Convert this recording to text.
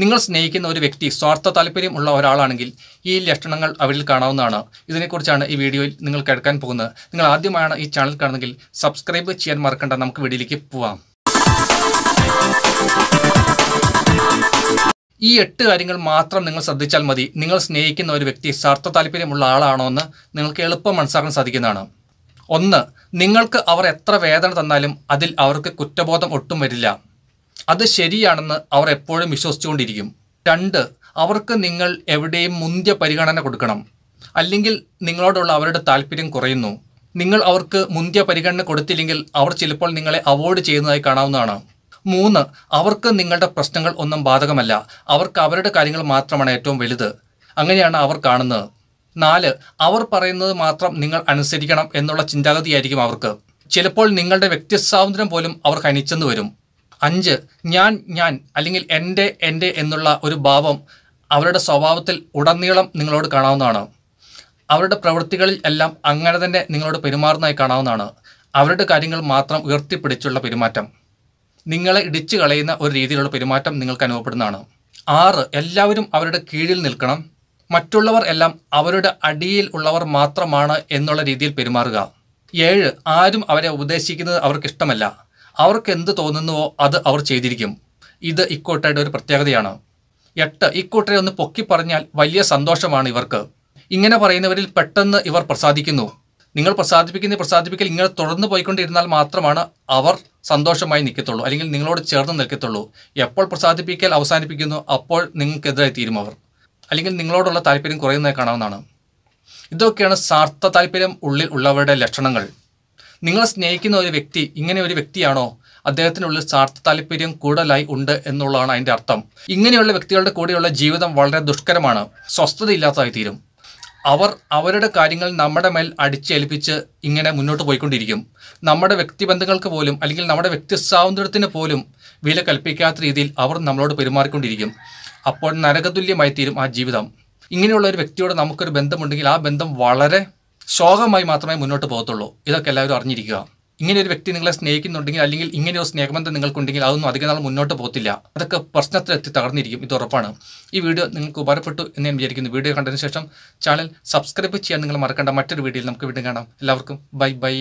നിങ്ങൾ സ്നേഹിക്കുന്ന ഒരു വ്യക്തി സ്വാർത്ഥ താല്പര്യം ഉള്ള ഒരാളാണെങ്കിൽ ഈ ലക്ഷണങ്ങൾ അവരിൽ കാണാവുന്നതാണ് ഇതിനെക്കുറിച്ചാണ് ഈ വീഡിയോയിൽ നിങ്ങൾ കേൾക്കാൻ പോകുന്നത് നിങ്ങൾ ആദ്യമായാണ് ഈ ചാനൽ കാണുന്നതെങ്കിൽ സബ്സ്ക്രൈബ് ചെയ്യാൻ മറക്കണ്ട നമുക്ക് വീഡിയോയിലേക്ക് പോവാം ഈ എട്ട് കാര്യങ്ങൾ മാത്രം നിങ്ങൾ ശ്രദ്ധിച്ചാൽ മതി നിങ്ങൾ സ്നേഹിക്കുന്ന ഒരു വ്യക്തി സ്വാർത്ഥ താല്പര്യമുള്ള ആളാണോ എന്ന് നിങ്ങൾക്ക് എളുപ്പം മനസ്സിലാക്കാൻ സാധിക്കുന്നതാണ് ഒന്ന് നിങ്ങൾക്ക് അവർ എത്ര വേദന തന്നാലും അതിൽ അവർക്ക് കുറ്റബോധം ഒട്ടും വരില്ല അത് ശരിയാണെന്ന് അവർ എപ്പോഴും വിശ്വസിച്ചുകൊണ്ടിരിക്കും രണ്ട് അവർക്ക് നിങ്ങൾ എവിടെയും മുന്തിയ പരിഗണന കൊടുക്കണം അല്ലെങ്കിൽ നിങ്ങളോടുള്ള അവരുടെ താല്പര്യം കുറയുന്നു നിങ്ങൾ അവർക്ക് മുന്തിയ പരിഗണന കൊടുത്തില്ലെങ്കിൽ അവർ ചിലപ്പോൾ നിങ്ങളെ അവോയ്ഡ് ചെയ്യുന്നതായി കാണാവുന്നതാണ് മൂന്ന് അവർക്ക് നിങ്ങളുടെ പ്രശ്നങ്ങൾ ഒന്നും ബാധകമല്ല അവർക്ക് അവരുടെ കാര്യങ്ങൾ മാത്രമാണ് ഏറ്റവും വലുത് അങ്ങനെയാണ് അവർ കാണുന്നത് നാല് അവർ പറയുന്നത് മാത്രം നിങ്ങൾ അനുസരിക്കണം എന്നുള്ള ചിന്താഗതിയായിരിക്കും അവർക്ക് ചിലപ്പോൾ നിങ്ങളുടെ വ്യക്തി സ്വാതന്ത്ര്യം പോലും അവർ ഹനിച്ചെന്ന് വരും അഞ്ച് ഞാൻ ഞാൻ അല്ലെങ്കിൽ എൻ്റെ എൻ്റെ എന്നുള്ള ഒരു ഭാവം അവരുടെ സ്വഭാവത്തിൽ ഉടനീളം നിങ്ങളോട് കാണാവുന്നതാണ് അവരുടെ പ്രവൃത്തികളിൽ എല്ലാം അങ്ങനെ തന്നെ നിങ്ങളോട് പെരുമാറുന്നതായി കാണാവുന്നതാണ് അവരുടെ കാര്യങ്ങൾ മാത്രം ഉയർത്തിപ്പിടിച്ചുള്ള പെരുമാറ്റം നിങ്ങളെ ഇടിച്ചു കളയുന്ന ഒരു രീതിയിലുള്ള പെരുമാറ്റം നിങ്ങൾക്ക് അനുഭവപ്പെടുന്നതാണ് ആറ് എല്ലാവരും അവരുടെ കീഴിൽ നിൽക്കണം മറ്റുള്ളവർ എല്ലാം അവരുടെ അടിയിൽ ഉള്ളവർ മാത്രമാണ് എന്നുള്ള രീതിയിൽ പെരുമാറുക ഏഴ് ആരും അവരെ ഉപദേശിക്കുന്നത് അവർക്കിഷ്ടമല്ല ഇഷ്ടമല്ല അവർക്ക് എന്ത് തോന്നുന്നുവോ അത് അവർ ചെയ്തിരിക്കും ഇത് ഇക്കോട്ടയുടെ ഒരു പ്രത്യേകതയാണ് എട്ട് ഇക്കൂട്ടരെ ഒന്ന് പൊക്കി പറഞ്ഞാൽ വലിയ സന്തോഷമാണ് ഇവർക്ക് ഇങ്ങനെ പറയുന്നവരിൽ പെട്ടെന്ന് ഇവർ പ്രസാദിക്കുന്നു നിങ്ങൾ പ്രസാദിപ്പിക്കുന്ന പ്രസാദിപ്പിക്കൽ ഇങ്ങനെ തുടർന്ന് പോയിക്കൊണ്ടിരുന്നാൽ മാത്രമാണ് അവർ സന്തോഷമായി നിൽക്കത്തുള്ളൂ അല്ലെങ്കിൽ നിങ്ങളോട് ചേർന്ന് നിൽക്കത്തുള്ളൂ എപ്പോൾ പ്രസാദിപ്പിക്കൽ അവസാനിപ്പിക്കുന്നു അപ്പോൾ നിങ്ങൾക്കെതിരായി തീരും അവർ അല്ലെങ്കിൽ നിങ്ങളോടുള്ള താല്പര്യം കുറയുന്നതായി കാണാവുന്നതാണ് ഇതൊക്കെയാണ് സാർത്ഥ താല്പര്യം ഉള്ളിൽ ഉള്ളവരുടെ ലക്ഷണങ്ങൾ നിങ്ങൾ സ്നേഹിക്കുന്ന ഒരു വ്യക്തി ഇങ്ങനെ ഒരു വ്യക്തിയാണോ അദ്ദേഹത്തിനുള്ളിൽ സ്വാർത്ഥ താല്പര്യം കൂടുതലായി ഉണ്ട് എന്നുള്ളതാണ് അതിൻ്റെ അർത്ഥം ഇങ്ങനെയുള്ള വ്യക്തികളുടെ കൂടെയുള്ള ജീവിതം വളരെ ദുഷ്കരമാണ് സ്വസ്ഥതയില്ലാത്തതായി തീരും അവർ അവരുടെ കാര്യങ്ങൾ നമ്മുടെ മേൽ അടിച്ചേൽപ്പിച്ച് ഇങ്ങനെ മുന്നോട്ട് പോയിക്കൊണ്ടിരിക്കും നമ്മുടെ വ്യക്തിബന്ധങ്ങൾക്ക് പോലും അല്ലെങ്കിൽ നമ്മുടെ വ്യക്തി സ്വാതന്ത്ര്യത്തിന് പോലും വില കൽപ്പിക്കാത്ത രീതിയിൽ അവർ നമ്മളോട് പെരുമാറിക്കൊണ്ടിരിക്കും അപ്പോൾ നരകതുല്യമായി തീരും ആ ജീവിതം ഇങ്ങനെയുള്ള ഒരു വ്യക്തിയോട് നമുക്കൊരു ബന്ധമുണ്ടെങ്കിൽ ആ ബന്ധം വളരെ ശോകമായി മാത്രമേ മുന്നോട്ട് പോകത്തുള്ളൂ ഇതൊക്കെ എല്ലാവരും അറിഞ്ഞിരിക്കുക ഇങ്ങനെ ഒരു വ്യക്തി നിങ്ങളെ സ്നേഹിക്കുന്നുണ്ടെങ്കിൽ അല്ലെങ്കിൽ ഇങ്ങനെ ഒരു സ്നേഹബന്ധം നിങ്ങൾക്കുണ്ടെങ്കിൽ അതൊന്നും അധികം നാൾ മുന്നോട്ട് പോകത്തില്ല അതൊക്കെ പ്രശ്നത്തിലെത്തി തകർന്നിരിക്കും ഇത് ഉറപ്പാണ് ഈ വീഡിയോ നിങ്ങൾക്ക് ഉപകാരപ്പെട്ടു എന്ന് ഞാൻ വിചാരിക്കുന്നു വീഡിയോ കണ്ടതിന് ശേഷം ചാനൽ സബ്സ്ക്രൈബ് ചെയ്യാൻ നിങ്ങൾ മറക്കേണ്ട മറ്റൊരു വീഡിയോയിൽ നമുക്ക് വീണ്ടും കാണാം എല്ലാവർക്കും ബൈ ബൈ